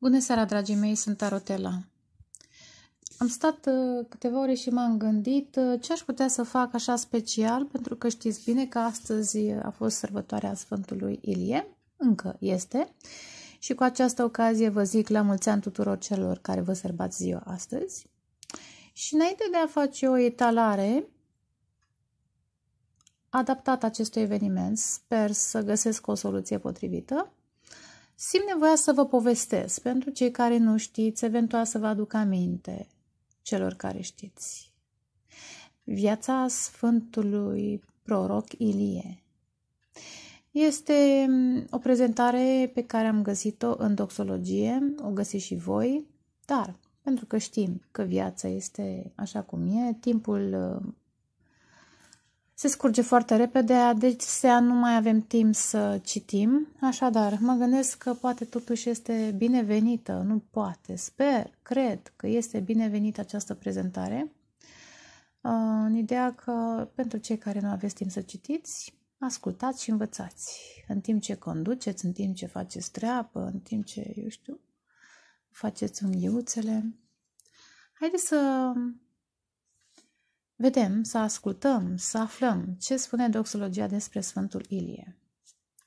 Bună seara, dragii mei, sunt Tarotela. Am stat uh, câteva ore și m-am gândit uh, ce aș putea să fac așa special, pentru că știți bine că astăzi a fost sărbătoarea Sfântului Ilie, încă este, și cu această ocazie vă zic la mulți ani tuturor celor care vă sărbați ziua astăzi. Și înainte de a face o etalare adaptată acestui eveniment, sper să găsesc o soluție potrivită, Simt nevoia să vă povestesc pentru cei care nu știți, eventual să vă aduc aminte celor care știți. Viața Sfântului Proroc Ilie este mm, o prezentare pe care am găsit-o în doxologie, o găsiți și voi, dar pentru că știm că viața este așa cum e, timpul mm, se scurge foarte repede, deci se nu mai avem timp să citim, așadar mă gândesc că poate totuși este binevenită, nu poate, sper, cred că este binevenită această prezentare. Uh, în ideea că pentru cei care nu aveți timp să citiți, ascultați și învățați. În timp ce conduceți, în timp ce faceți treabă, în timp ce, eu știu, faceți unghiuțele. Haideți să Vedem, să ascultăm, să aflăm ce spune doxologia despre Sfântul Ilie.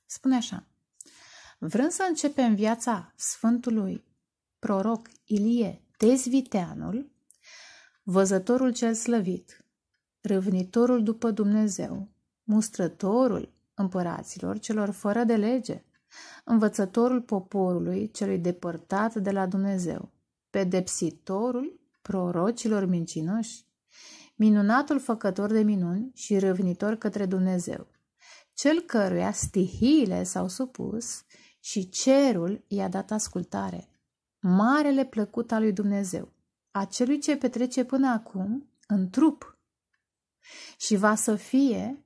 Spune așa, vrând să începem viața Sfântului proroc Ilie Tezviteanul, văzătorul cel slăvit, râvnitorul după Dumnezeu, mustrătorul împăraților celor fără de lege, învățătorul poporului celui depărtat de la Dumnezeu, pedepsitorul prorocilor mincinoși, minunatul făcător de minuni și răvnitor către Dumnezeu, cel căruia stihiile s-au supus și cerul i-a dat ascultare, marele plăcut al lui Dumnezeu, acelui ce petrece până acum în trup și va să fie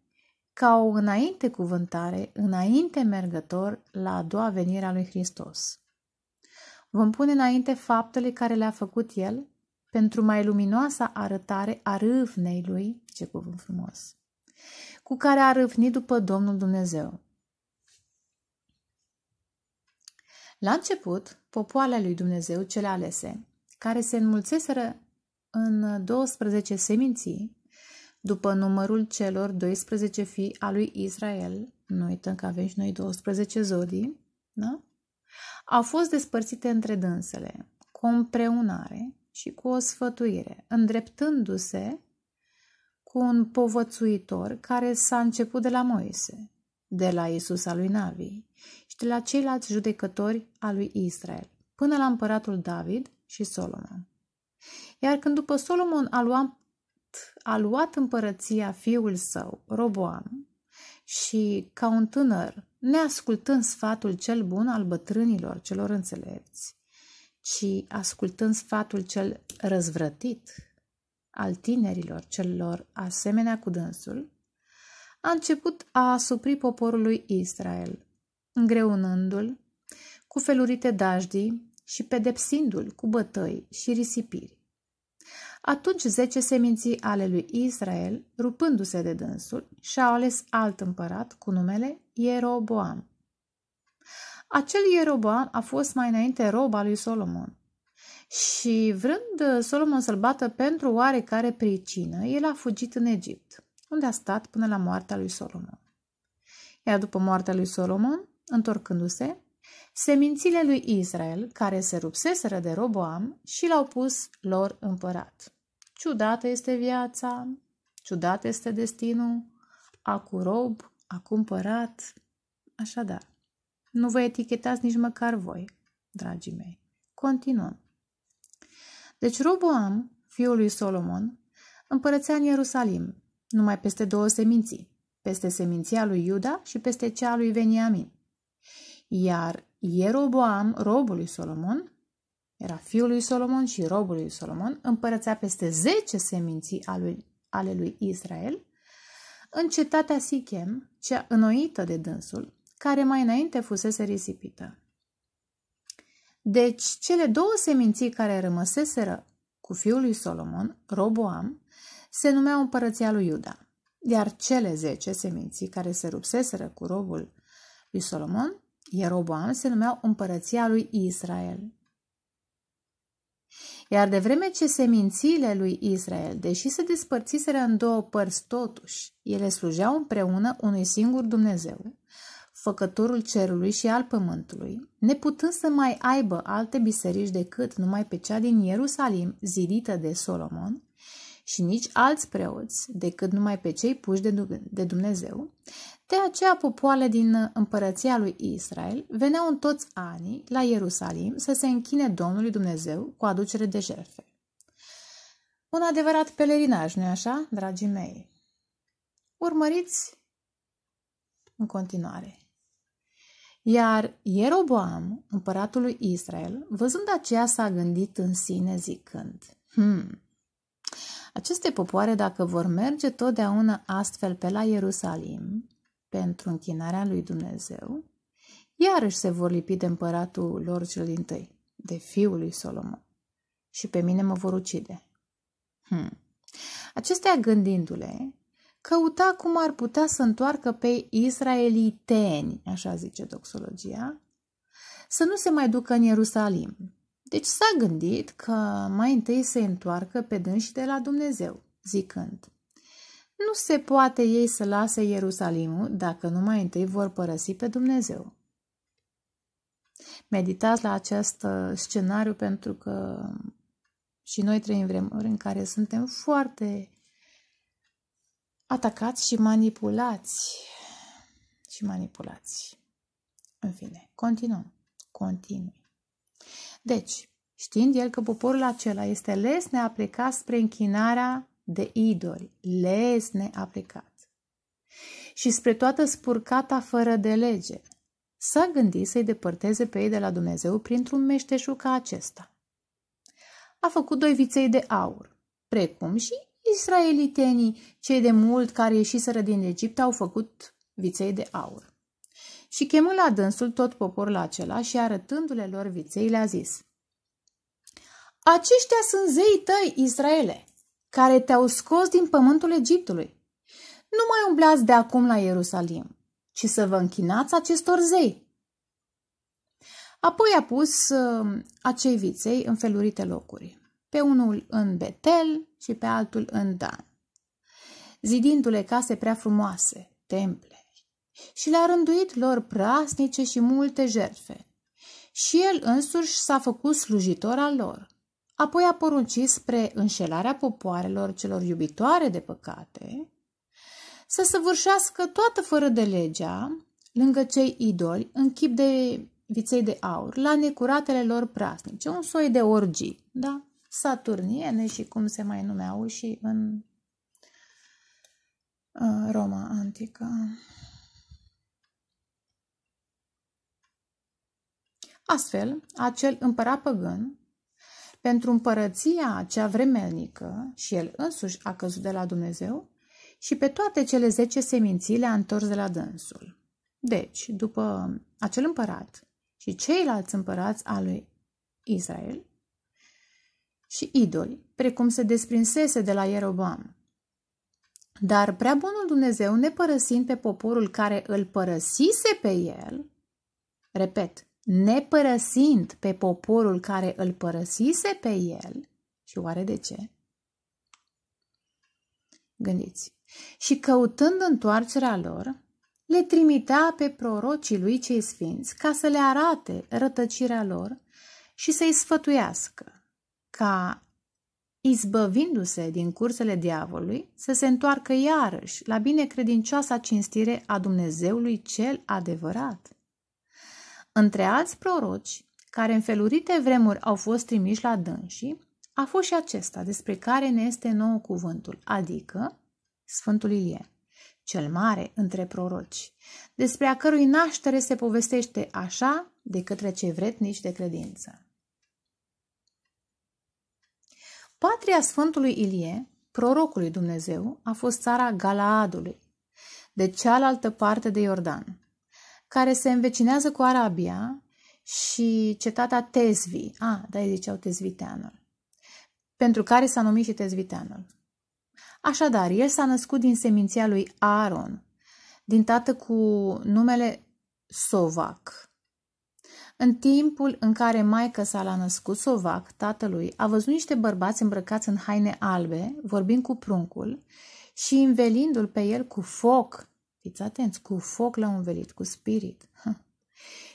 ca o înainte cuvântare, înainte mergător la a doua venire a lui Hristos. Vom pune înainte faptele care le-a făcut El pentru mai luminoasa arătare a râvnei lui, ce cuvânt frumos, cu care a râvnit după Domnul Dumnezeu. La început, popoalele lui Dumnezeu cele alese, care se înmulțeseră în 12 seminții, după numărul celor 12 fii a lui Israel, nu uităm că avem și noi 12 zodii, da? au fost despărțite între dânsele, cu împreunare, și cu o sfătuire, îndreptându-se cu un povățuitor care s-a început de la Moise, de la Isus al lui Navi și de la ceilalți judecători al lui Israel, până la împăratul David și Solomon. Iar când după Solomon a luat, a luat împărăția fiul său, Roboam, și ca un tânăr, neascultând sfatul cel bun al bătrânilor celor înțelepți, ci ascultând sfatul cel răzvrătit al tinerilor celor asemenea cu dânsul, a început a asupri poporului Israel, îngreunându-l cu felurite dajdii și pedepsindu-l cu bătăi și risipiri. Atunci zece seminții ale lui Israel, rupându-se de dânsul, și-au ales alt împărat cu numele Ieroboam acel Ieroboam a fost mai înainte roba lui Solomon. Și vrând uh, Solomon să-l bată pentru oarecare pricină, el a fugit în Egipt, unde a stat până la moartea lui Solomon. Iar după moartea lui Solomon, întorcându-se, semințile lui Israel, care se rupseseră de Roboam și l-au pus lor împărat. Ciudată este viața, ciudat este destinul, acu rob, acum părat, așadar. Nu vă etichetați nici măcar voi, dragii mei. Continuăm. Deci Roboam, fiul lui Solomon, împărățea în Ierusalim, numai peste două seminții, peste seminția lui Iuda și peste cea lui Veniamin. Iar Ieroboam, robul lui Solomon, era fiul lui Solomon și robul lui Solomon, împărățea peste zece seminții ale lui Israel, în cetatea Sichem, cea înnoită de dânsul, care mai înainte fusese risipită. Deci, cele două seminții care rămăseseră cu fiul lui Solomon, Roboam, se numeau împărăția lui Iuda, iar cele zece seminții care se rupseseră cu robul lui Solomon, Ieroboam, se numeau împărăția lui Israel. Iar de vreme ce semințiile lui Israel, deși se despărțiseră în două părți totuși, ele slujeau împreună unui singur Dumnezeu, făcătorul cerului și al pământului, neputând să mai aibă alte biserici decât numai pe cea din Ierusalim, zidită de Solomon, și nici alți preoți decât numai pe cei puși de Dumnezeu, de aceea popoarele din împărăția lui Israel veneau în toți anii la Ierusalim să se închine Domnului Dumnezeu cu aducere de jerfe. Un adevărat pelerinaj, nu-i așa, dragii mei? Urmăriți în continuare. Iar Ieroboam, împăratul lui Israel, văzând aceea s-a gândit în sine zicând, hmm, aceste popoare dacă vor merge totdeauna astfel pe la Ierusalim, pentru închinarea lui Dumnezeu, iarăși se vor lipi de împăratul lor cel din tăi, de fiul lui Solomon, și pe mine mă vor ucide. Hmm. Acestea gândindu-le, căuta cum ar putea să întoarcă pe israeliteni, așa zice doxologia, să nu se mai ducă în Ierusalim. Deci s-a gândit că mai întâi se întoarcă pe dânsi de la Dumnezeu, zicând, nu se poate ei să lase Ierusalimul dacă nu mai întâi vor părăsi pe Dumnezeu. Meditați la acest uh, scenariu pentru că și noi trăim vremuri în care suntem foarte atacați și manipulați. Și manipulați. În fine, continuăm. Continui. Deci, știind el că poporul acela este les neaplicat spre închinarea de idoli, les neaplicat și spre toată spurcata fără de lege, s-a gândit să-i depărteze pe ei de la Dumnezeu printr-un meșteșu ca acesta. A făcut doi viței de aur, precum și Israelitenii, cei de mult care ieșiseră din Egipt, au făcut viței de aur. Și chemă la dânsul tot poporul acela și arătându-le lor viței, le-a zis, Aceștia sunt zeii tăi, Israele, care te-au scos din pământul Egiptului. Nu mai umblați de acum la Ierusalim, ci să vă închinați acestor zei. Apoi a pus uh, acei viței în felurite locuri, pe unul în Betel, și pe altul în Dan, zidindu-le case prea frumoase, temple, și le-a rânduit lor prasnice și multe jertfe. Și el însuși s-a făcut slujitor al lor. Apoi a poruncit spre înșelarea popoarelor celor iubitoare de păcate să săvârșească toată fără de legea lângă cei idoli în chip de viței de aur, la necuratele lor prasnice, un soi de orgii, da? saturniene și cum se mai numeau și în uh, Roma antică. Astfel, acel împărat păgân, pentru împărăția cea vremelnică, și el însuși a căzut de la Dumnezeu, și pe toate cele zece seminții le-a întors de la dânsul. Deci, după acel împărat și ceilalți împărați al lui Israel, și idoli, precum se desprinsese de la Ieroboam. Dar prea bunul Dumnezeu, nepărăsind pe poporul care îl părăsise pe el, repet, nepărăsind pe poporul care îl părăsise pe el, și oare de ce? Gândiți. Și căutând întoarcerea lor, le trimitea pe prorocii lui cei sfinți ca să le arate rătăcirea lor și să-i sfătuiască ca, izbăvindu-se din cursele diavolului, să se întoarcă iarăși la binecredincioasa cinstire a Dumnezeului cel adevărat. Între alți proroci, care în felurite vremuri au fost trimiși la dânsii, a fost și acesta despre care ne este nou cuvântul, adică Sfântul Ilie, cel mare între proroci, despre a cărui naștere se povestește așa de către cei vretnici de credință. Patria Sfântului Ilie, prorocului Dumnezeu, a fost țara Galaadului, de cealaltă parte de Iordan, care se învecinează cu Arabia și cetatea Tezvi. A, ah, da, ei ziceau Tezviteanul. Pentru care s-a numit și Tezviteanul. Așadar, el s-a născut din seminția lui Aaron, din tată cu numele Sovac, în timpul în care maică sa l-a născut sovac, tatălui a văzut niște bărbați îmbrăcați în haine albe, vorbind cu pruncul și învelindu-l pe el cu foc. Fiți atenți, cu foc l-au învelit, cu spirit.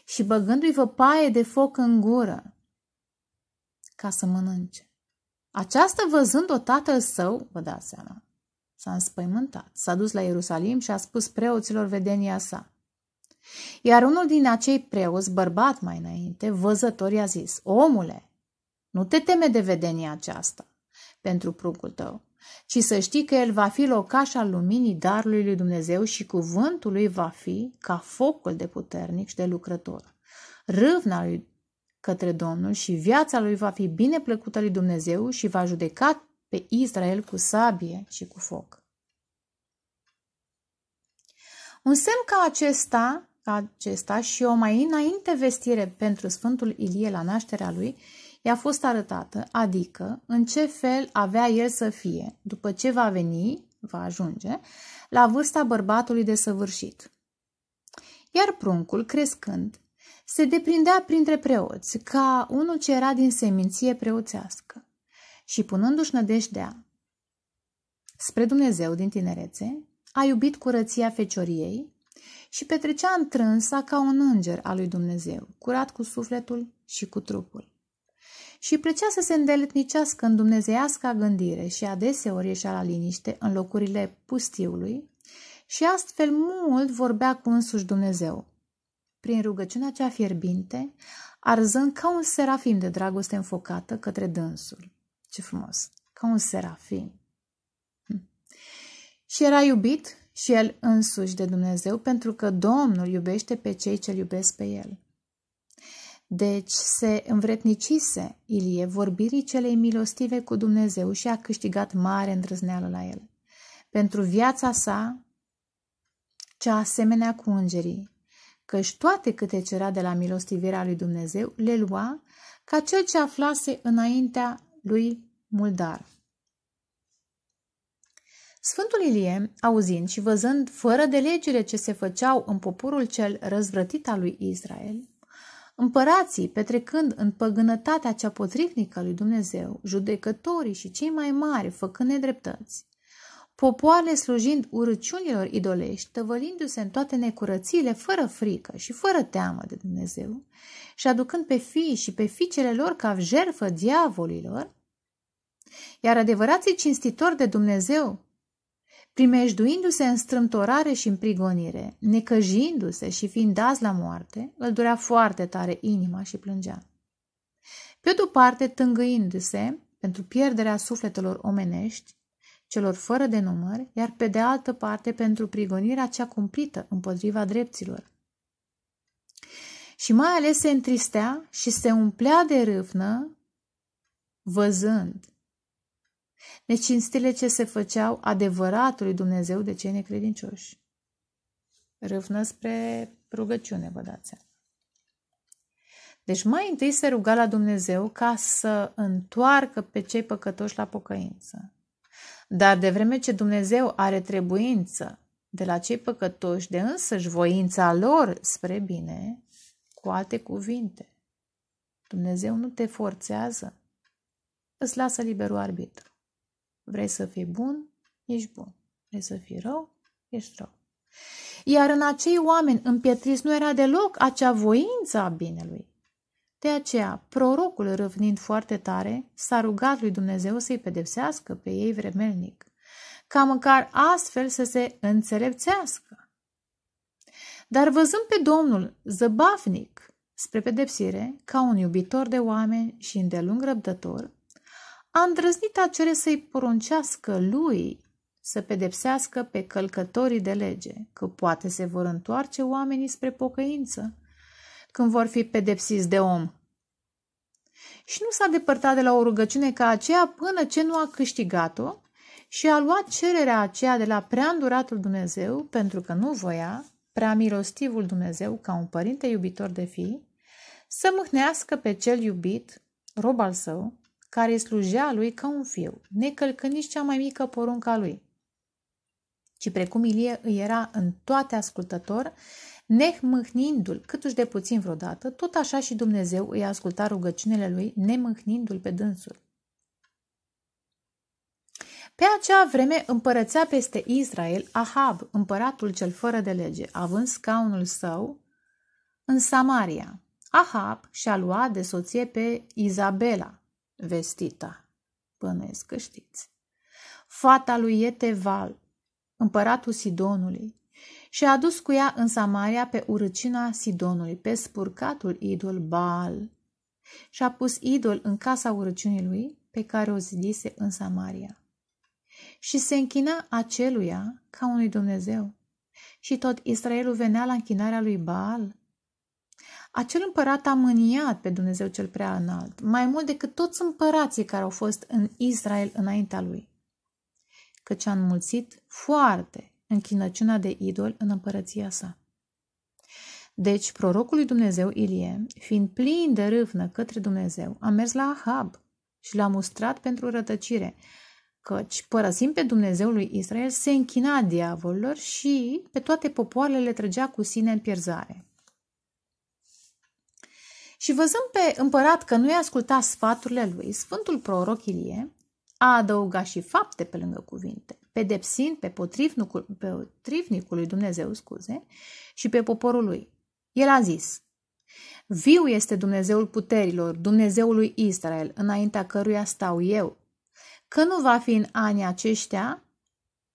și băgându-i văpaie de foc în gură ca să mănânce. Aceasta văzând-o tatăl său, vă dați seama, s-a înspăimântat, s-a dus la Ierusalim și a spus preoților vedenia sa. Iar unul din acei preoți, bărbat mai înainte, văzător, i-a zis, Omule, nu te teme de vedenia aceasta pentru pruncul tău, ci să știi că el va fi locaș al luminii darului lui Dumnezeu și cuvântul lui va fi ca focul de puternic și de lucrător. Râvna lui către Domnul și viața lui va fi bine plăcută lui Dumnezeu și va judeca pe Israel cu sabie și cu foc. Un semn ca acesta acesta și o mai înainte vestire pentru Sfântul Ilie la nașterea lui i-a fost arătată, adică în ce fel avea el să fie, după ce va veni, va ajunge, la vârsta bărbatului de săvârșit. Iar pruncul, crescând, se deprindea printre preoți, ca unul ce era din seminție preoțească. Și punându-și nădejdea spre Dumnezeu din tinerețe, a iubit curăția fecioriei și petrecea întrânsa ca un înger al lui Dumnezeu, curat cu sufletul și cu trupul. Și plăcea să se îndeletnicească în dumnezeiasca gândire și adeseori ieșea la liniște în locurile pustiului și astfel mult vorbea cu însuși Dumnezeu. Prin rugăciunea cea fierbinte, arzând ca un serafim de dragoste înfocată către dânsul. Ce frumos! Ca un serafim! Hm. Și era iubit și el însuși de Dumnezeu, pentru că Domnul iubește pe cei ce iubesc pe el. Deci se învretnicise Ilie vorbirii celei milostive cu Dumnezeu și a câștigat mare îndrăzneală la el. Pentru viața sa, cea asemenea cu îngerii, căci toate câte cerea de la milostivirea lui Dumnezeu le lua ca cel ce aflase înaintea lui Muldar. Sfântul Ilie, auzind și văzând fără de legere ce se făceau în poporul cel răzvrătit al lui Israel, Împărații, petrecând în păgânătatea cea potrivnică a lui Dumnezeu, judecătorii și cei mai mari făcând nedreptăți, popoarele slujind urăciunilor idolești, tăvălindu-se în toate necurățile fără frică și fără teamă de Dumnezeu și aducând pe fii și pe fiicele lor ca jerfă diavolilor, iar adevărații cinstitori de Dumnezeu, Primejduindu-se în strâmtorare și în prigonire, necăjindu-se și fiind dat la moarte, îl durea foarte tare inima și plângea. Pe o parte, tângâindu-se pentru pierderea sufletelor omenești, celor fără de număr, iar pe de altă parte pentru prigonirea cea cumplită împotriva dreptilor. Și mai ales se întristea și se umplea de râvnă, văzând necinstile ce se făceau adevăratului Dumnezeu de cei necredincioși. Râvnă spre rugăciune, vă dați Deci mai întâi se ruga la Dumnezeu ca să întoarcă pe cei păcătoși la pocăință. Dar de vreme ce Dumnezeu are trebuință de la cei păcătoși de însăși voința lor spre bine, cu alte cuvinte, Dumnezeu nu te forțează, îți lasă liberul arbitru. Vrei să fii bun? Ești bun. Vrei să fii rău? Ești rău. Iar în acei oameni împietriți nu era deloc acea voință a binelui. De aceea, prorocul, răvnind foarte tare, s-a rugat lui Dumnezeu să-i pedepsească pe ei vremelnic, ca măcar astfel să se înțelepțească. Dar văzând pe Domnul zăbafnic spre pedepsire, ca un iubitor de oameni și îndelung răbdător, a îndrăznit a cere să-i poruncească lui să pedepsească pe călcătorii de lege, că poate se vor întoarce oamenii spre pocăință, când vor fi pedepsiți de om. Și nu s-a depărtat de la o rugăciune ca aceea până ce nu a câștigat-o și a luat cererea aceea de la prea înduratul Dumnezeu, pentru că nu voia, prea milostivul Dumnezeu, ca un părinte iubitor de fii, să mâhnească pe cel iubit, rob al său, care slujea lui ca un fiu, necălcând nici cea mai mică porunca lui. Ci precum Ilie îi era în toate ascultător, nehmâhnindu-l câtuși de puțin vreodată, tot așa și Dumnezeu îi asculta rugăciunile lui, nemâhnindu-l pe dânsul. Pe acea vreme împărățea peste Israel Ahab, împăratul cel fără de lege, având scaunul său în Samaria. Ahab și-a luat de soție pe Izabela, vestita. Bănuiesc că știți. Fata lui Eteval, împăratul Sidonului, și a dus cu ea în Samaria pe urăcina Sidonului, pe spurcatul idol Baal, și a pus idol în casa urăciunii lui, pe care o zidise în Samaria. Și se închina aceluia ca unui Dumnezeu. Și tot Israelul venea la închinarea lui Baal acel împărat a mâniat pe Dumnezeu cel prea înalt, mai mult decât toți împărații care au fost în Israel înaintea lui, căci a înmulțit foarte închinăciunea de idol în împărăția sa. Deci, prorocul lui Dumnezeu Ilie, fiind plin de râvnă către Dumnezeu, a mers la Ahab și l-a mustrat pentru rătăcire, căci, părăsind pe Dumnezeul lui Israel, se închina diavolilor și pe toate popoarele le trăgea cu sine în pierzare. Și văzând pe împărat că nu-i asculta sfaturile lui, Sfântul Proroc Ilie a adăugat și fapte pe lângă cuvinte, pedepsind pe potrivnicul, potrivnicul lui Dumnezeu, scuze, și pe poporul lui. El a zis, Viu este Dumnezeul puterilor, Dumnezeul lui Israel, înaintea căruia stau eu. Că nu va fi în anii aceștia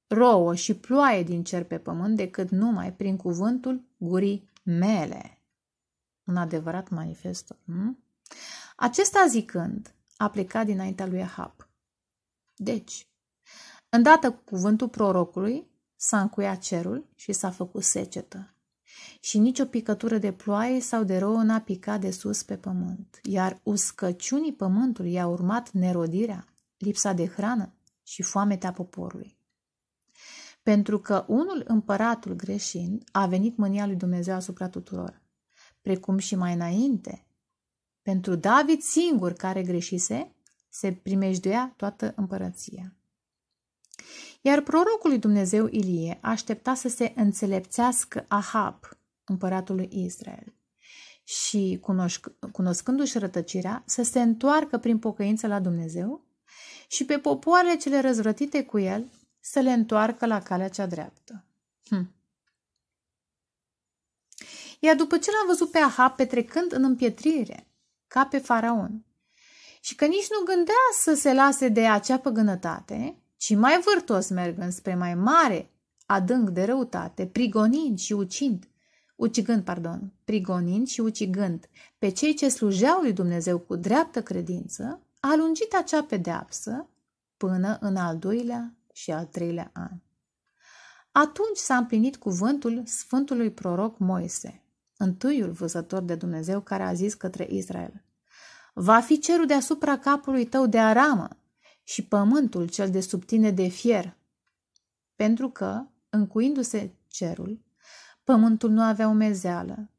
rouă și ploaie din cer pe pământ decât numai prin cuvântul gurii mele un adevărat manifestor. Hmm? Acesta zicând, a plecat dinaintea lui Ahab. Deci, îndată cu cuvântul prorocului, s-a încuiat cerul și s-a făcut secetă. Și nicio picătură de ploaie sau de rouă n-a picat de sus pe pământ, iar uscăciunii pământului i-a urmat nerodirea, lipsa de hrană și foametea poporului. Pentru că unul împăratul greșind a venit mânia lui Dumnezeu asupra tuturor precum și mai înainte. Pentru David singur care greșise, se primejduia toată împărăția. Iar prorocul lui Dumnezeu Ilie aștepta să se înțelepțească Ahab, împăratul lui Israel, și, cunoscându-și rătăcirea, să se întoarcă prin pocăință la Dumnezeu și pe popoarele cele răzvrătite cu el să le întoarcă la calea cea dreaptă. Hm. Iar după ce l-am văzut pe Ahab petrecând în împietrire, ca pe faraon, și că nici nu gândea să se lase de acea păgânătate, ci mai vârtos mergând spre mai mare adânc de răutate, prigonind și ucind, ucigând, pardon, prigonind și ucigând pe cei ce slujeau lui Dumnezeu cu dreaptă credință, a lungit acea pedeapsă până în al doilea și al treilea an. Atunci s-a împlinit cuvântul Sfântului Proroc Moise – întâiul văzător de Dumnezeu care a zis către Israel, Va fi cerul deasupra capului tău de aramă și pământul cel de sub tine de fier, pentru că, încuindu-se cerul, pământul nu avea umezeală,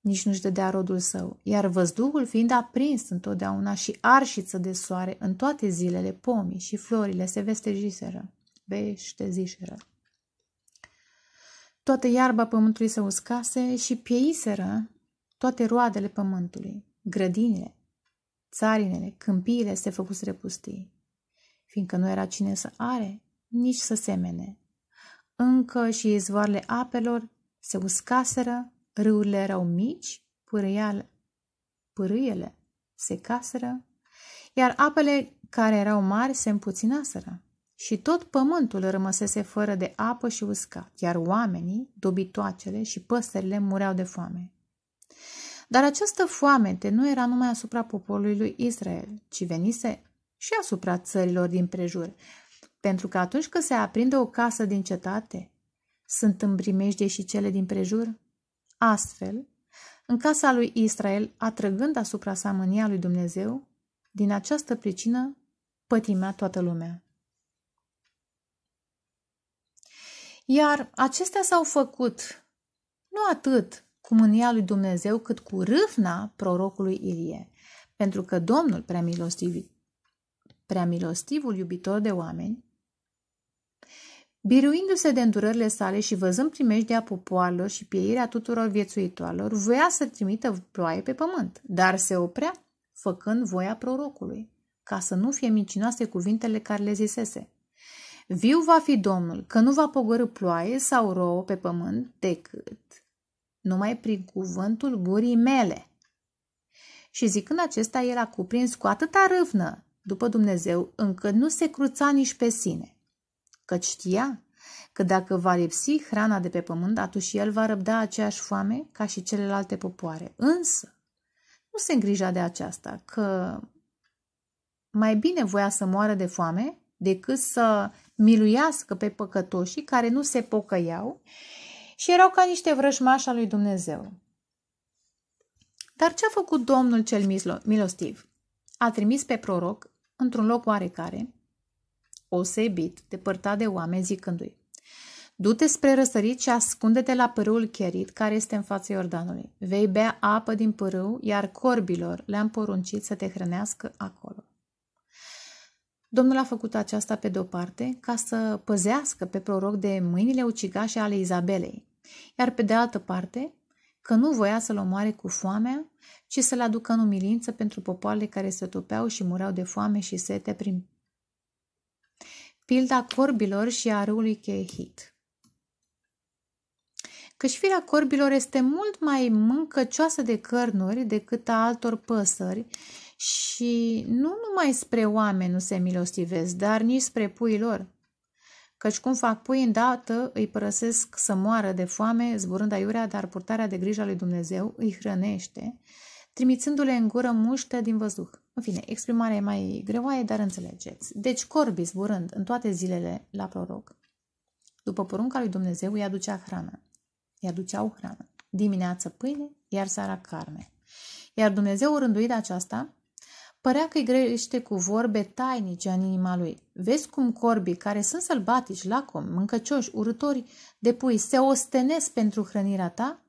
nici nu-și dădea rodul său, iar văzduhul fiind aprins întotdeauna și arșiță de soare în toate zilele, pomii și florile se vestejiseră, veșteziseră. Toată iarba pământului se uscase și pieiseră toate roadele pământului, grădinile, țarinele, câmpiile se făcuseră pustii, fiindcă nu era cine să are, nici să semene. Încă și izvoarele apelor se uscaseră, râurile erau mici, pârâiale, pârâiele caseră, iar apele care erau mari se împuținaseră și tot pământul rămăsese fără de apă și uscat, iar oamenii, dobitoacele și păsările mureau de foame. Dar această foamete nu era numai asupra poporului lui Israel, ci venise și asupra țărilor din prejur, pentru că atunci când se aprinde o casă din cetate, sunt în primejde și cele din prejur. Astfel, în casa lui Israel, atrăgând asupra sa mânia lui Dumnezeu, din această pricină pătimea toată lumea. Iar acestea s-au făcut nu atât cu mânia lui Dumnezeu, cât cu râvna prorocului Ilie, pentru că Domnul preamilostiv, preamilostivul iubitor de oameni, biruindu-se de îndurările sale și văzând primejdea popoarelor și pieirea tuturor viețuitoarelor, voia să trimită ploaie pe pământ, dar se oprea făcând voia prorocului, ca să nu fie mincinoase cuvintele care le zisese – Viu va fi Domnul, că nu va pogorâ ploaie sau rouă pe pământ decât numai prin cuvântul gurii mele. Și zicând acesta, el a cuprins cu atâta râvnă după Dumnezeu, încât nu se cruța nici pe sine, că știa că dacă va lipsi hrana de pe pământ, atunci el va răbda aceeași foame ca și celelalte popoare. Însă, nu se îngrija de aceasta, că mai bine voia să moară de foame decât să miluiască pe păcătoșii care nu se pocăiau și erau ca niște vrăjmași al lui Dumnezeu. Dar ce a făcut Domnul cel milostiv? A trimis pe proroc într-un loc oarecare, osebit, depărtat de oameni, zicându-i, Du-te spre răsărit și ascunde-te la pârâul Cherit, care este în fața Iordanului. Vei bea apă din pârâu, iar corbilor le-am poruncit să te hrănească acolo. Domnul a făcut aceasta pe de-o parte ca să păzească pe proroc de mâinile ucigașe ale Izabelei, iar pe de altă parte că nu voia să-l omoare cu foamea, ci să-l aducă în umilință pentru popoarele care se topeau și mureau de foame și sete prin pilda corbilor și a râului Chehit. Căci firea corbilor este mult mai mâncăcioasă de cărnuri decât a altor păsări și nu numai spre oameni nu se milostivesc, dar nici spre puii lor, căci cum fac pui îndată, îi părăsesc să moară de foame, zburând aiurea, dar purtarea de grijă a lui Dumnezeu îi hrănește, trimițându-le în gură muște din văzduh. În fine, exprimarea e mai greoaie, dar înțelegeți. Deci corbii zburând în toate zilele la proroc, după porunca lui Dumnezeu îi aducea hrană. Îi aduceau hrană. Dimineață pâine, iar seara carne. Iar Dumnezeu rânduit aceasta Părea că îi grește cu vorbe tainice în inima lui. Vezi cum corbii, care sunt sălbatici, lacomi, mâncăcioși, urători de pui, se ostenesc pentru hrănirea ta?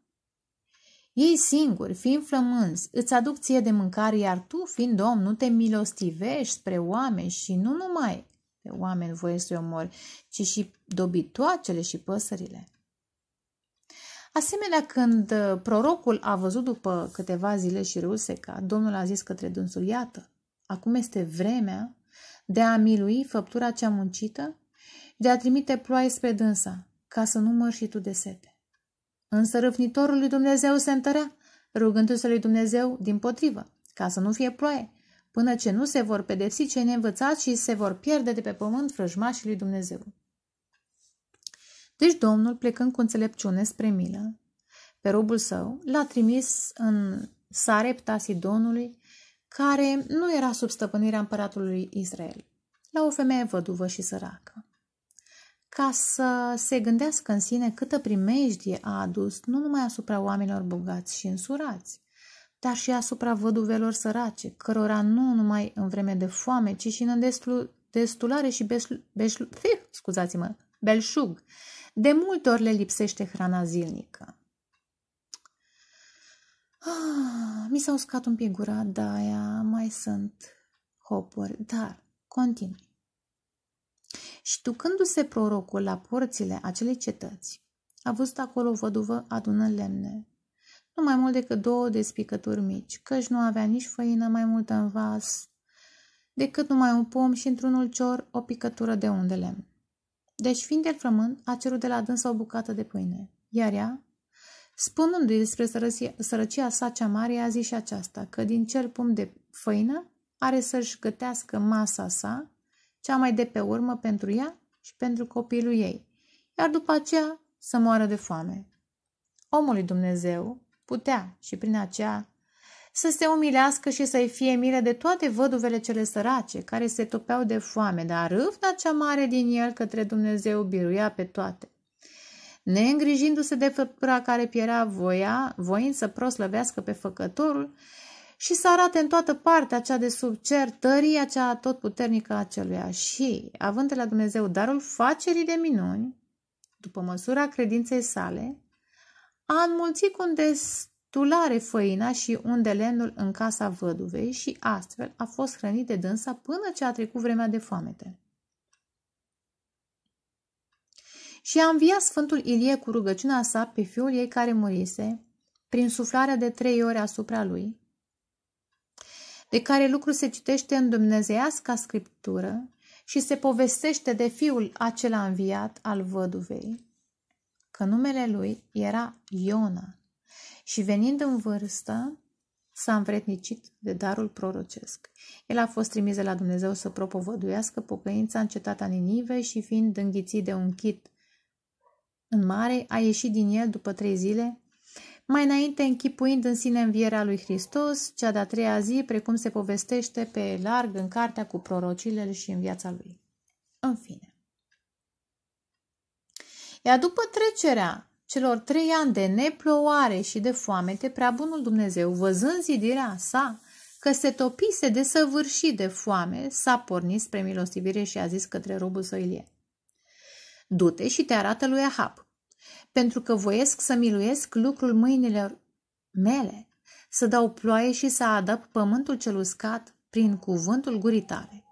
Ei singuri, fiind flămânzi, îți aduc ție de mâncare, iar tu, fiind om, nu te milostivești spre oameni și nu numai pe oameni voie să-i omori, ci și dobitoacele și păsările. Asemenea, când uh, prorocul a văzut după câteva zile și ca Domnul a zis către dânsul, iată, acum este vremea de a milui făptura cea muncită, de a trimite ploaie spre dânsa, ca să nu mări și tu de sete. Însă râvnitorul lui Dumnezeu se întărea, rugându-se lui Dumnezeu din potrivă, ca să nu fie ploaie, până ce nu se vor pedepsi cei neînvățați și se vor pierde de pe pământ frăjmașii lui Dumnezeu. Deci Domnul, plecând cu înțelepciune spre milă, pe robul său, l-a trimis în Sarepta Sidonului, care nu era sub stăpânirea împăratului Israel, la o femeie văduvă și săracă. Ca să se gândească în sine câtă primejdie a adus nu numai asupra oamenilor bogați și însurați, dar și asupra văduvelor sărace, cărora nu numai în vreme de foame, ci și în destulare și beșlu, beșlu, scuzați-mă, belșug, de multe ori le lipsește hrana zilnică. Ah, mi s-a uscat un pic gura, da, aia mai sunt hopuri, dar continui. Și ducându-se prorocul la porțile acelei cetăți, a văzut acolo o văduvă adunând lemne, nu mai mult decât două despicături mici, căci nu avea nici făină mai multă în vas, decât numai un pom și într-unul ulcior o picătură de unde lemn. Deci, fiind el frământ, a cerut de la dânsă o bucată de pâine. Iar ea, spunându-i despre sărăcia sa cea mare, a zis și aceasta, că din cel pumn de făină are să-și gătească masa sa, cea mai de pe urmă pentru ea și pentru copilul ei, iar după aceea să moară de foame. Omul Dumnezeu putea și prin aceea să se umilească și să-i fie milă de toate văduvele cele sărace, care se topeau de foame, dar râvna cea mare din el către Dumnezeu biruia pe toate. Neîngrijindu-se de făptura care piera voia, voind să proslăvească pe făcătorul, și să arate în toată partea cea de sub cer tăria cea totputernică a celuia și, având de la Dumnezeu darul facerii de minuni, după măsura credinței sale, a înmulțit cu un dest tulare făina și unde lemnul în casa văduvei și astfel a fost hrănit de dânsa până ce a trecut vremea de foamete. Și a înviat Sfântul Ilie cu rugăciunea sa pe fiul ei care murise, prin suflarea de trei ori asupra lui, de care lucru se citește în dumnezeiasca scriptură și se povestește de fiul acela înviat al văduvei, că numele lui era Iona și venind în vârstă, s-a învrednicit de darul prorocesc. El a fost trimis de la Dumnezeu să propovăduiască pocăința în cetatea Ninive și fiind înghițit de un chit în mare, a ieșit din el după trei zile, mai înainte închipuind în sine învierea lui Hristos, cea de-a treia zi, precum se povestește pe larg în cartea cu prorocile și în viața lui. În fine. Iar după trecerea celor trei ani de neploare și de foamete, prea bunul Dumnezeu, văzând zidirea sa, că se topise de săvârșit de foame, s-a pornit spre milostivire și a zis către robul său Ilie. Du-te și te arată lui Ahab, pentru că voiesc să miluiesc lucrul mâinilor mele, să dau ploaie și să adăp pământul cel uscat prin cuvântul guritare,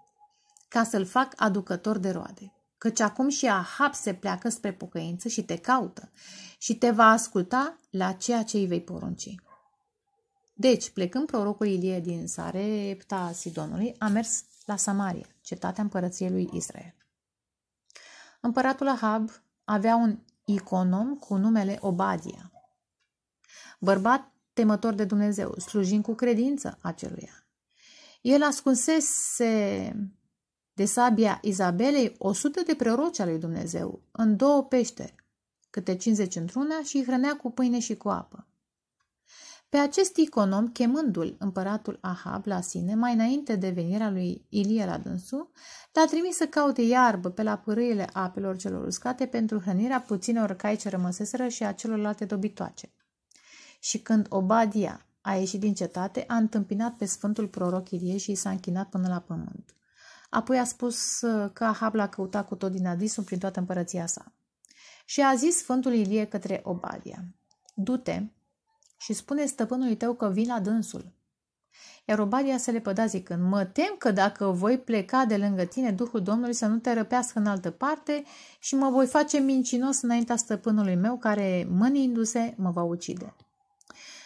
ca să-l fac aducător de roade căci acum și Ahab se pleacă spre pocăință și te caută și te va asculta la ceea ce îi vei porunci. Deci, plecând prorocul Ilie din Sarepta Sidonului, a mers la Samaria, cetatea împărăției lui Israel. Împăratul Ahab avea un iconom cu numele Obadia, bărbat temător de Dumnezeu, slujind cu credință aceluia. El ascunsese de sabia Izabelei 100 de proroci ale lui Dumnezeu, în două pește, câte 50 într-una și îi hrănea cu pâine și cu apă. Pe acest iconom, chemându-l împăratul Ahab la sine, mai înainte de venirea lui Ilie la dânsu, l-a trimis să caute iarbă pe la pârâile apelor celor uscate pentru hrănirea puținor cai ce rămăseseră și a celorlalte dobitoace. Și când Obadia a ieșit din cetate, a întâmpinat pe sfântul proroc Ilie și i s-a închinat până la pământ. Apoi a spus uh, că Ahab l-a căutat cu tot din adisul prin toată împărăția sa. Și a zis Sfântul Ilie către Obadia, Du-te și spune stăpânului tău că vin la dânsul. Iar Obadia se lepăda zicând, mă tem că dacă voi pleca de lângă tine, Duhul Domnului să nu te răpească în altă parte și mă voi face mincinos înaintea stăpânului meu care, mânindu-se, mă va ucide.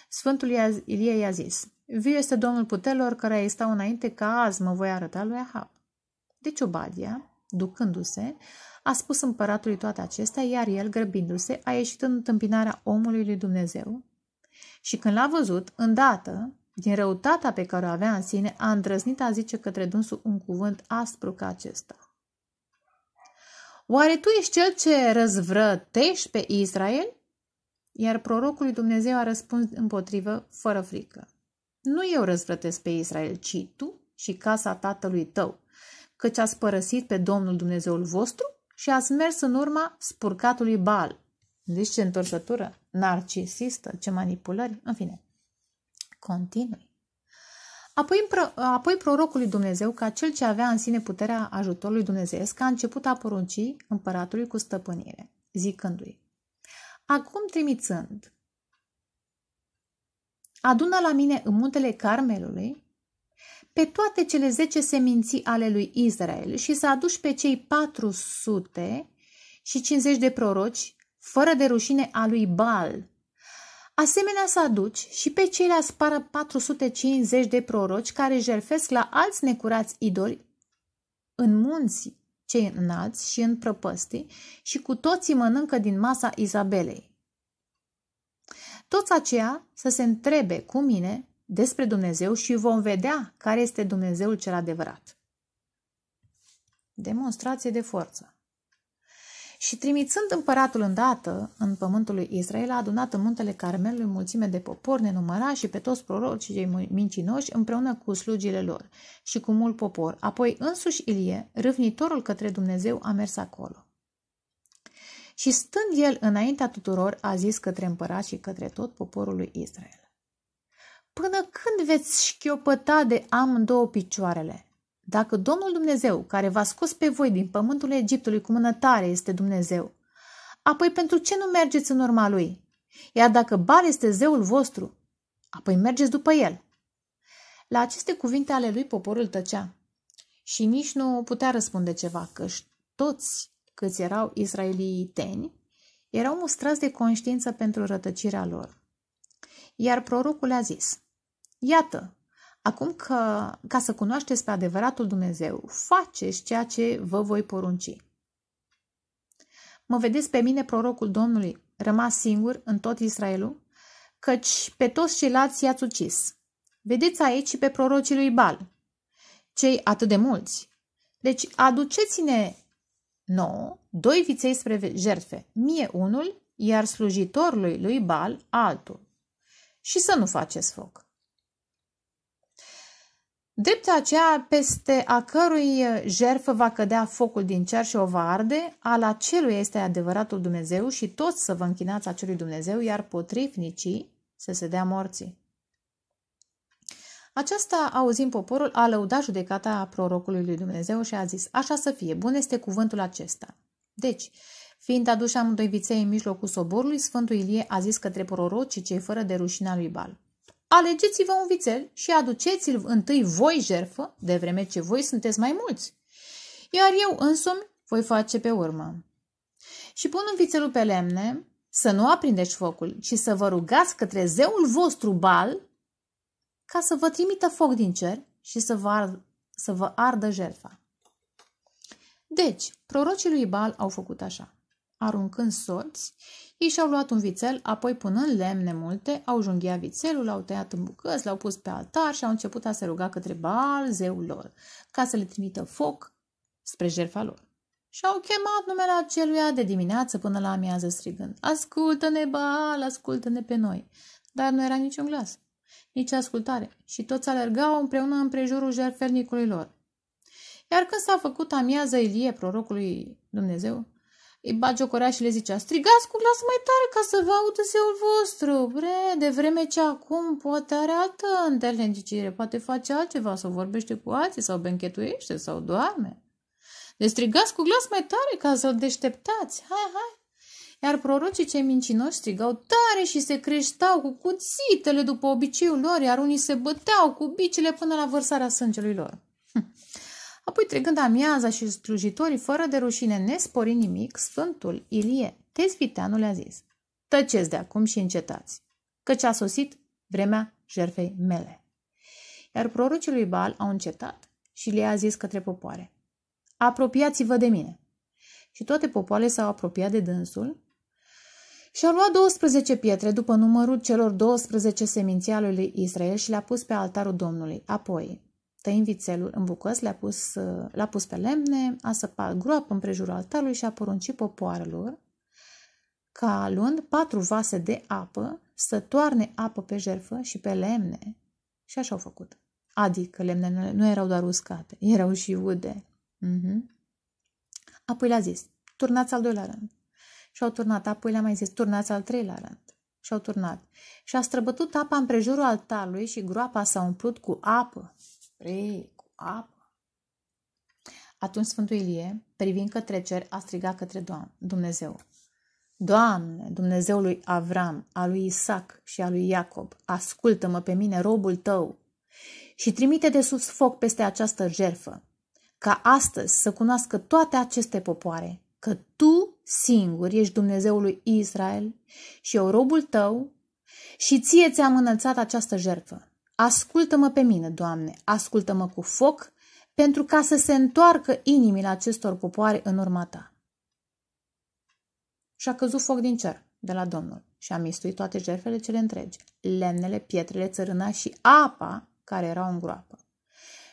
Sfântul Ilie i-a zis, viu este Domnul putelor care este stau înainte ca azi mă voi arăta lui Ahab. Deci Obadia, ducându-se, a spus împăratului toate acestea, iar el, grăbindu-se, a ieșit în întâmpinarea omului lui Dumnezeu și când l-a văzut, îndată, din răutatea pe care o avea în sine, a îndrăznit a zice către dânsul un cuvânt aspru ca acesta. Oare tu ești cel ce răzvrătești pe Israel? Iar prorocul lui Dumnezeu a răspuns împotrivă, fără frică. Nu eu răzvrătesc pe Israel, ci tu și casa tatălui tău căci ați părăsit pe Domnul Dumnezeul vostru și ați mers în urma spurcatului bal, Deci ce întorsătură narcisistă, ce manipulări, în fine. Continui. Apoi, apoi prorocul lui Dumnezeu, ca cel ce avea în sine puterea ajutorului Dumnezeesc a început a porunci împăratului cu stăpânire, zicându-i, Acum trimițând, adună la mine în muntele Carmelului pe toate cele zece seminții ale lui Israel și să aduci pe cei 400 și 50 de proroci, fără de rușine a lui Bal. Asemenea să aduci și pe spară 450 de proroci care jerfesc la alți necurați idoli în munți cei înalți și în prăpăstii și cu toții mănâncă din masa Izabelei. Toți aceia să se întrebe cu mine despre Dumnezeu și vom vedea care este Dumnezeul cel adevărat. Demonstrație de forță. Și trimițând împăratul îndată în pământul lui Israel, a adunat în muntele Carmelului mulțime de popor nenumărat și pe toți prorocii cei mincinoși împreună cu slugile lor și cu mult popor. Apoi însuși Ilie, râvnitorul către Dumnezeu, a mers acolo. Și stând el înaintea tuturor, a zis către împărat și către tot poporul lui Israel. Până când veți șchiopăta de amândouă picioarele? Dacă Domnul Dumnezeu, care v-a scos pe voi din pământul Egiptului cu mână tare, este Dumnezeu, apoi pentru ce nu mergeți în urma lui? Iar dacă Bar este zeul vostru, apoi mergeți după el. La aceste cuvinte ale lui poporul tăcea și nici nu putea răspunde ceva, căci toți câți erau Israeliteni, erau mustrați de conștiință pentru rătăcirea lor. Iar prorocul a zis, Iată, acum că, ca să cunoașteți pe adevăratul Dumnezeu, faceți ceea ce vă voi porunci. Mă vedeți pe mine, prorocul Domnului, rămas singur în tot Israelul? Căci pe toți ceilalți i-ați ucis. Vedeți aici și pe prorocii lui Bal, cei atât de mulți. Deci aduceți-ne nouă doi viței spre jertfe, mie unul, iar slujitorului lui Bal altul. Și să nu faceți foc. Drept aceea peste a cărui eh, jerfă va cădea focul din cer și o va arde, al acelui este adevăratul Dumnezeu și toți să vă închinați acelui Dumnezeu, iar potrivnicii să se dea morții. Aceasta, auzim poporul, a lăudat judecata a prorocului lui Dumnezeu și a zis, așa să fie, bun este cuvântul acesta. Deci, fiind aduși amândoi viței în mijlocul soborului, Sfântul Ilie a zis către prorocii cei fără de rușina lui Bal. Alegeți-vă un vițel și aduceți-l întâi voi jerfă, de vreme ce voi sunteți mai mulți, iar eu însumi voi face pe urmă. Și pun un vițelul pe lemne, să nu aprindeți focul, ci să vă rugați către zeul vostru bal ca să vă trimită foc din cer și să vă, ar, să vă ardă jertfa. Deci, prorocii lui Bal au făcut așa, aruncând soți ei și-au luat un vițel, apoi punând lemne multe, au junghiat vițelul, l-au tăiat în bucăți, l-au pus pe altar și au început a se ruga către Baal, zeul lor, ca să le trimită foc spre jertfa lor. Și au chemat numele aceluia de dimineață până la amiază strigând, Ascultă-ne, Baal, ascultă-ne pe noi! Dar nu era niciun glas, nici ascultare și toți alergau împreună împrejurul jertfernicului lor. Iar când s-a făcut amiază Ilie, prorocului Dumnezeu, îi bagiocorea și le zicea, strigați cu glas mai tare ca să vă audă zeul vostru. Bre, de vreme ce acum poate are altă îndelegicire, poate face altceva sau vorbește cu alții sau benchetuiește sau doarme. Deci strigați cu glas mai tare ca să-l deșteptați. Hai, hai! Iar prorocii cei mincinoși strigau tare și se creștau cu cuțitele după obiceiul lor, iar unii se băteau cu bicile până la vărsarea sângelui lor. Hm. Apoi, trecând amiaza și strujitorii fără de rușine nespori nimic, Sfântul Ilie Tezviteanu le-a zis, Tăceți de acum și încetați, căci a sosit vremea jerfei mele. Iar prorocii lui bal au încetat și le-a zis către popoare, Apropiați-vă de mine! Și toate popoarele s-au apropiat de dânsul și a luat 12 pietre după numărul celor 12 seminții lui Israel și le-a pus pe altarul Domnului. Apoi, Tăind vițelul în bucăți, l-a pus, l-a pus pe lemne, a săpat groapă împrejurul altarului și a poruncit popoarelor ca luând patru vase de apă să toarne apă pe jerfă și pe lemne. Și așa au făcut. Adică lemnele nu erau doar uscate, erau și ude. Mm-hmm. Apoi le-a zis, turnați al doilea rând. Și au turnat, apoi le-a mai zis, turnați al treilea rând. Și au turnat. Și a străbătut apa împrejurul altarului și groapa s-a umplut cu apă spray cu apă. Atunci Sfântul Ilie, privind către cer, a strigat către Dumnezeu. Doamne, Dumnezeul lui Avram, al lui Isaac și al lui Iacob, ascultă-mă pe mine, robul tău, și trimite de sus foc peste această jerfă, ca astăzi să cunoască toate aceste popoare, că tu singur ești Dumnezeul lui Israel și eu robul tău și ție ți-am înălțat această jertfă. Ascultă-mă pe mine, Doamne, ascultă-mă cu foc, pentru ca să se întoarcă inimile acestor popoare în urma ta. Și a căzut foc din cer de la Domnul și a mistuit toate jertfele cele întregi, lemnele, pietrele, țărâna și apa care era în groapă.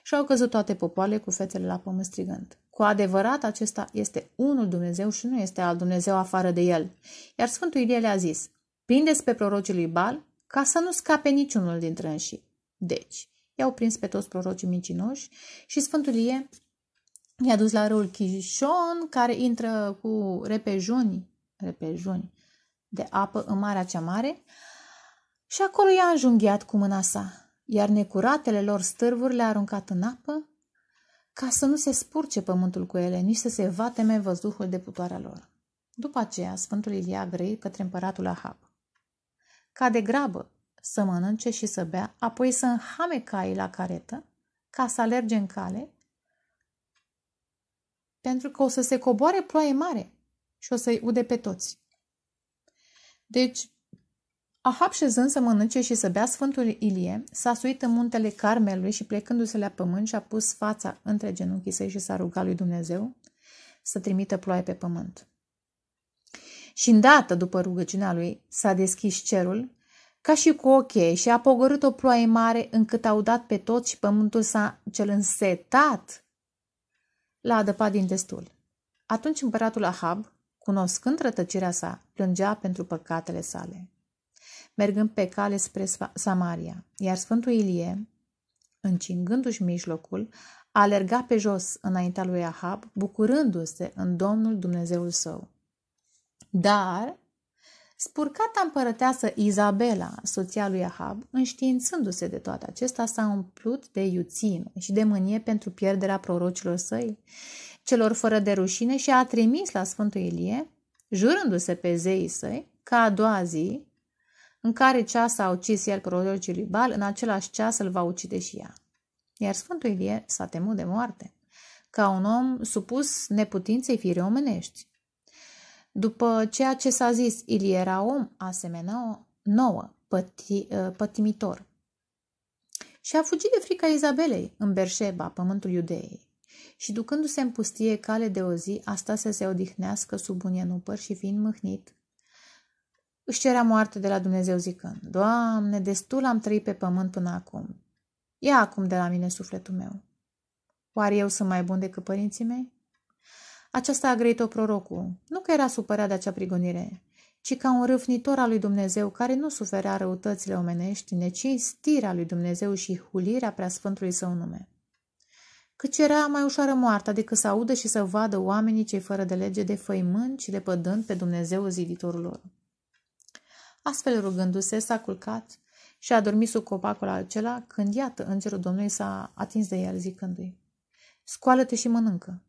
Și au căzut toate popoarele cu fețele la pământ strigând. Cu adevărat, acesta este unul Dumnezeu și nu este al Dumnezeu afară de el. Iar Sfântul Ilie le-a zis, prindeți pe prorocii lui Bal ca să nu scape niciunul dintre înșii. Deci, i-au prins pe toți prorocii mincinoși și Sfântul Ie i-a dus la râul Chișon, care intră cu repejuni, repejuni de apă în Marea Cea Mare și acolo i-a înjunghiat cu mâna sa, iar necuratele lor stârvuri le-a aruncat în apă ca să nu se spurce pământul cu ele, nici să se vateme văzduhul de putoarea lor. După aceea, Sfântul Ilie a către împăratul Ahab. Ca de grabă, să mănânce și să bea, apoi să înhame caii la caretă ca să alerge în cale, pentru că o să se coboare ploaie mare și o să-i ude pe toți. Deci, Ahab șezând să mănânce și să bea Sfântul Ilie, s-a suit în muntele Carmelului și plecându-se la pământ și-a pus fața între genunchii săi și s-a rugat lui Dumnezeu să trimită ploaie pe pământ. Și îndată după rugăciunea lui s-a deschis cerul ca și cu ochii și a pogorât o ploaie mare încât au dat pe toți și pământul s-a cel însetat l-a adăpat din destul. Atunci împăratul Ahab, cunoscând rătăcirea sa, plângea pentru păcatele sale. Mergând pe cale spre Samaria, iar Sfântul Ilie, încingându-și mijlocul, alerga pe jos înaintea lui Ahab, bucurându-se în Domnul Dumnezeul său. Dar Spurcata împărăteasă Izabela, soția lui Ahab, înștiințându-se de toate acestea, s-a umplut de iuțime și de mânie pentru pierderea prorocilor săi, celor fără de rușine și a trimis la Sfântul Ilie, jurându-se pe zeii săi, ca a doua zi, în care ceas a ucis el prorocii lui Bal, în același ceas îl va ucide și ea. Iar Sfântul Ilie s-a temut de moarte, ca un om supus neputinței fire omenești. După ceea ce s-a zis, el era om asemenea nouă, păti, pătimitor. Și a fugit de frica Izabelei în Berșeba, pământul iudeei. Și ducându-se în pustie cale de o zi, asta să se odihnească sub un ienupăr și fiind mâhnit, își cerea moarte de la Dumnezeu zicând, Doamne, destul am trăit pe pământ până acum. Ia acum de la mine sufletul meu. Oare eu sunt mai bun decât părinții mei? Aceasta a grăit-o prorocul, nu că era supărat de acea prigonire, ci ca un râfnitor al lui Dumnezeu care nu suferea răutățile omenești, necinstirea lui Dumnezeu și hulirea preasfântului său nume. Căci era mai ușoară moartea decât să audă și să vadă oamenii cei fără de lege de făimând și pădând pe Dumnezeu ziditorul lor. Astfel rugându-se, s-a culcat și a dormit sub copacul acela, când iată îngerul Domnului s-a atins de el zicându-i, Scoală-te și mănâncă!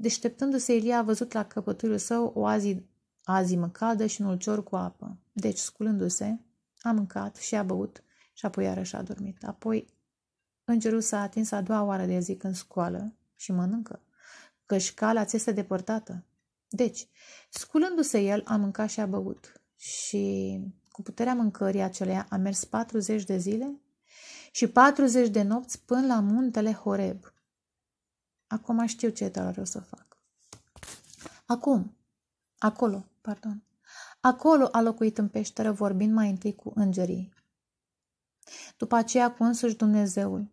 Deșteptându-se, elia a văzut la căpătul său o azi, azi măcadă și un ulcior cu apă. Deci, sculându-se, a mâncat și a băut și apoi iarăși a dormit. Apoi, îngerul s-a atins a doua oară de zi când scoală și mănâncă, că calea ți este depărtată. Deci, sculându-se el, a mâncat și a băut și cu puterea mâncării acelea a mers 40 de zile și 40 de nopți până la muntele Horeb, Acum știu ce doar o să fac. Acum, acolo, pardon, acolo a locuit în peșteră vorbind mai întâi cu îngerii, după aceea cu însuși Dumnezeul,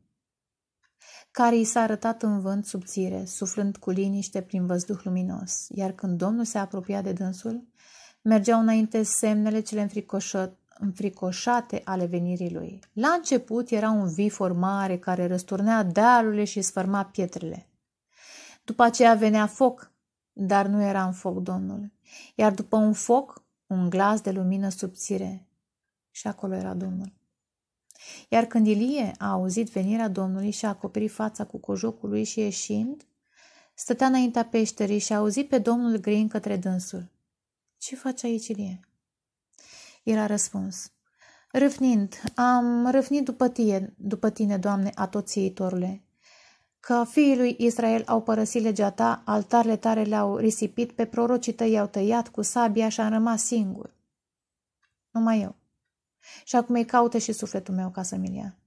care i s-a arătat în vânt subțire, suflând cu liniște prin văzduh luminos, iar când Domnul se apropia de dânsul, mergeau înainte semnele cele înfricoșăt, înfricoșate ale venirii lui. La început era un vifor mare care răsturnea dealurile și sfârma pietrele. După aceea venea foc, dar nu era în foc Domnul. Iar după un foc, un glas de lumină subțire. Și acolo era Domnul. Iar când Ilie a auzit venirea Domnului și a acoperit fața cu cojocul lui și ieșind, stătea înaintea peșterii și a auzit pe Domnul grin către dânsul. Ce face aici, Ilie? El a răspuns. Râvnind, am râvnit după tine, după tine, Doamne, atoțeitorule, că fiii lui Israel au părăsit legea ta, altarele tare le-au risipit, pe prorocii tăi i-au tăiat cu sabia și a rămas singur. Numai eu. Și acum îi caută și sufletul meu ca să-mi ia.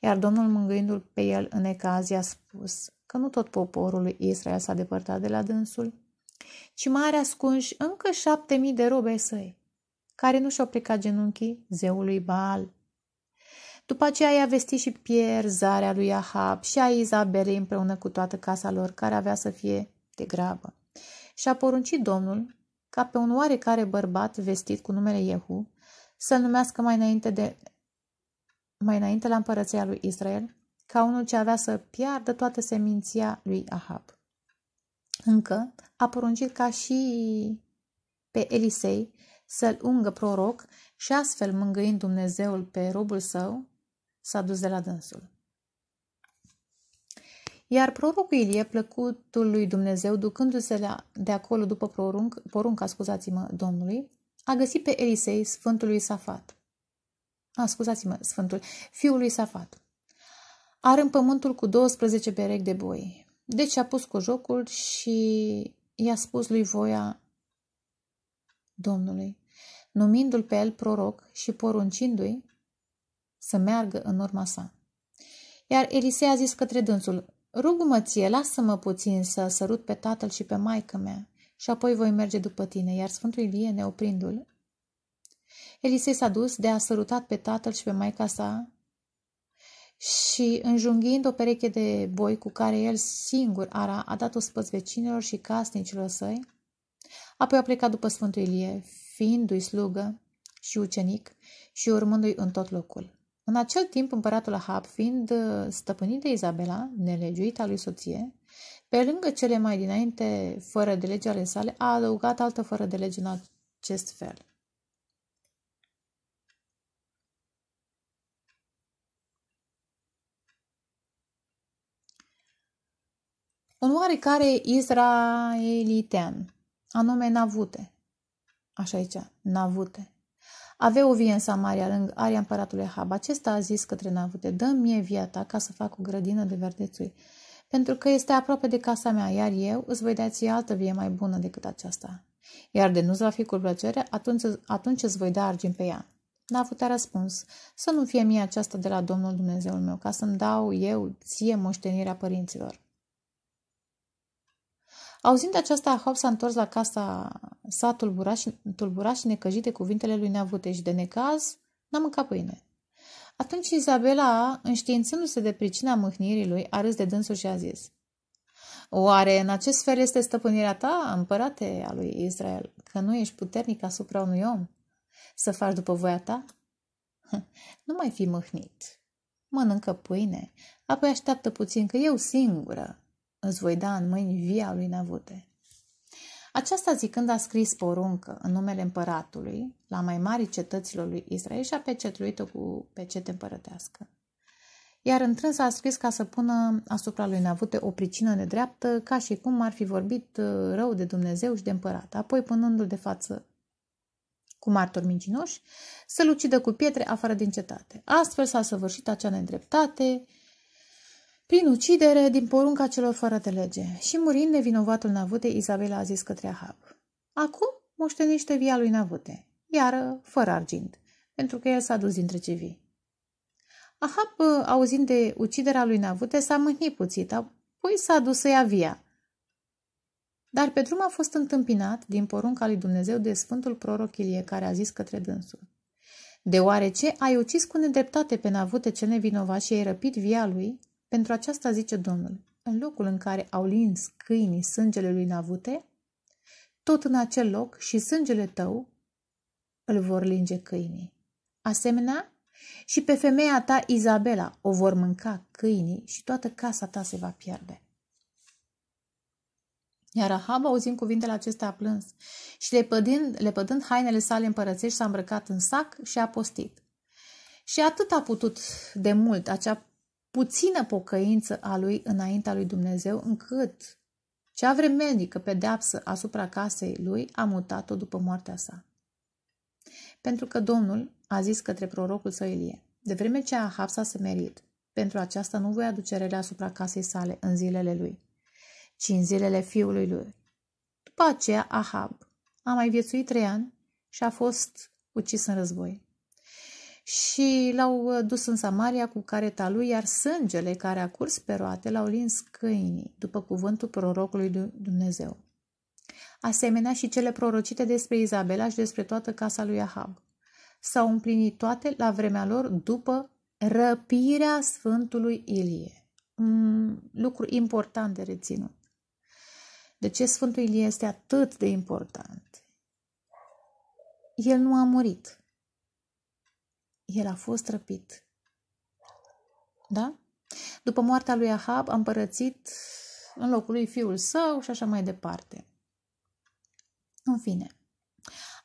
Iar Domnul mângâindu-l pe el în ecaz a spus că nu tot poporul lui Israel s-a depărtat de la dânsul, ci mai are ascunși încă șapte mii de robe săi, care nu și-au plecat genunchii zeului Baal după aceea i-a vestit și pierzarea lui Ahab și a Izabelei împreună cu toată casa lor, care avea să fie de grabă. Și-a poruncit Domnul ca pe un oarecare bărbat vestit cu numele Iehu, să-l numească mai înainte, de, mai înainte la împărăția lui Israel, ca unul ce avea să piardă toată seminția lui Ahab. Încă a poruncit ca și pe Elisei să-l ungă proroc și astfel mângâind Dumnezeul pe robul său, s-a dus de la dânsul. Iar prorocul Ilie, plăcutul lui Dumnezeu, ducându-se de acolo după prorunc, porunca, scuzați-mă, Domnului, a găsit pe Elisei, sfântul lui Safat. A, scuzați-mă, sfântul, fiul lui Safat. Are în pământul cu 12 berechi de boi. Deci a pus cu jocul și i-a spus lui voia Domnului, numindu-l pe el proroc și poruncindu-i să meargă în urma sa. Iar Elisei a zis către dânsul, Rugă-mă ție, lasă-mă puțin să sărut pe tatăl și pe maică mea și apoi voi merge după tine. Iar Sfântul Ilie, neoprindu-l, Elisei s-a dus de a sărutat pe tatăl și pe maica sa și înjunghiind o pereche de boi cu care el singur ara, a dat spăț vecinilor și casnicilor săi, apoi a plecat după Sfântul Ilie, fiindu-i slugă și ucenic și urmându-i în tot locul. În acel timp, împăratul Ahab, fiind uh, stăpânit de Izabela, nelegiuita lui soție, pe lângă cele mai dinainte fără de lege ale sale, a adăugat altă fără de lege în acest fel – un oarecare israelitean, anume Navute. Așa aici, Navute. Avea o vie în Samaria, lângă aria împăratului Hab. Acesta a zis către Navute, dă mie via ta ca să fac o grădină de verdețui, pentru că este aproape de casa mea, iar eu îți voi da ție altă vie mai bună decât aceasta. Iar de nu-ți va fi cu plăcere, atunci, atunci îți voi da argint pe ea. Navut a răspuns, să nu fie mie aceasta de la Domnul Dumnezeul meu, ca să-mi dau eu ție moștenirea părinților. Auzind aceasta, Ahab s-a întors la casa sa tulburat și, tulbura și necăjit de cuvintele lui Neavute și de necaz, n-a mâncat pâine. Atunci Izabela, înștiințându-se de pricina mâhnirii lui, a râs de dânsul și a zis Oare în acest fel este stăpânirea ta, împărate a lui Israel, că nu ești puternic asupra unui om? Să faci după voia ta? Nu mai fi mâhnit. Mănâncă pâine, apoi așteaptă puțin că eu singură îți voi da în mâini via lui Navute. Aceasta zicând a scris poruncă în numele împăratului la mai mari cetăților lui Israel și a pecetluit-o cu pecete împărătească. Iar întrâns a scris ca să pună asupra lui Navute o pricină nedreaptă, ca și cum ar fi vorbit uh, rău de Dumnezeu și de împărat, apoi punându-l de față cu martori mincinoși, să-l ucidă cu pietre afară din cetate. Astfel s-a săvârșit acea nedreptate, prin ucidere din porunca celor fără de lege și murind nevinovatul Navute, Izabela a zis către Ahab. Acum moștenește via lui Navute, iară fără argint, pentru că el s-a dus dintre cevi. Ahab, auzind de uciderea lui Navute, s-a mâhnit puțin, apoi s-a dus să ia via. Dar pe drum a fost întâmpinat din porunca lui Dumnezeu de Sfântul Proroc Ilie, care a zis către dânsul. Deoarece ai ucis cu nedreptate pe Navute cel nevinovat și ai răpit via lui, pentru aceasta zice Domnul, în locul în care au lins câinii sângele lui Navute, tot în acel loc și sângele tău îl vor linge câinii. Asemenea, și pe femeia ta, Izabela, o vor mânca câinii și toată casa ta se va pierde. Iar Ahab, auzind cuvintele acestea, a plâns și lepădând, lepădând hainele sale împărățești, s-a îmbrăcat în sac și a postit. Și atât a putut de mult acea puțină pocăință a lui înaintea lui Dumnezeu, încât cea vremenică pedeapsă asupra casei lui a mutat-o după moartea sa. Pentru că Domnul a zis către prorocul său Ilie, de vreme ce Ahab s-a semerit, pentru aceasta nu voi aduce rele asupra casei sale în zilele lui, ci în zilele fiului lui. După aceea, Ahab a mai viețuit trei ani și a fost ucis în război și l-au uh, dus în Samaria cu careta lui, iar sângele care a curs pe roate l-au lins câinii, după cuvântul prorocului Dumnezeu. Asemenea și cele prorocite despre Izabela și despre toată casa lui Ahab. S-au împlinit toate la vremea lor după răpirea Sfântului Ilie. Un lucru important de reținut. De ce Sfântul Ilie este atât de important? El nu a murit el a fost răpit. Da? După moartea lui Ahab, a împărățit în locul lui fiul său și așa mai departe. În fine,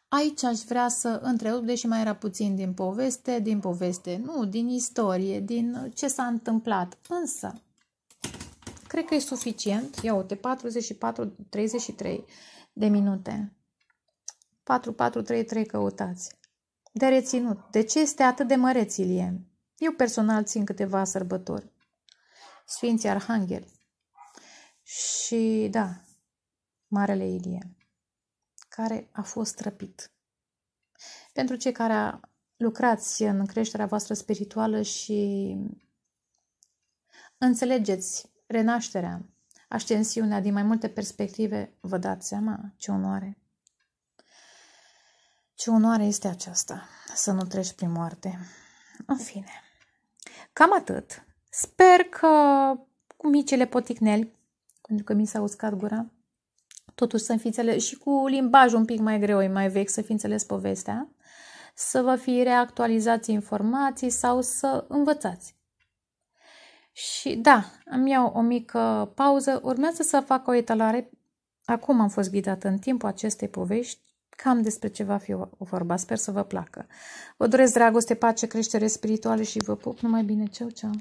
aici aș vrea să întreb, deși mai era puțin din poveste, din poveste, nu, din istorie, din ce s-a întâmplat. Însă, cred că e suficient, ia uite, 44-33 de minute. 4-4-3-3 căutați. De reținut, de ce este atât de măreț Ilie? Eu personal țin câteva sărbători. Sfinții arhangeli Și, da, Marele Ilie, care a fost răpit. Pentru cei care lucrați în creșterea voastră spirituală și înțelegeți renașterea, ascensiunea din mai multe perspective, vă dați seama ce onoare. Ce onoare este aceasta să nu treci prin moarte. În fine, cam atât. Sper că cu micile poticneli, pentru că mi s-a uscat gura, totuși să fi înțeles și cu limbajul un pic mai greu, mai vechi, să fi înțeles povestea, să vă fi reactualizați informații sau să învățați. Și da, îmi iau o mică pauză, urmează să fac o etalare. Acum am fost ghidată în timpul acestei povești Cam despre ce va fi vorba. Sper să vă placă. Vă doresc dragoste, pace, creștere spirituală și vă pup. Numai bine. Ceau, ceau!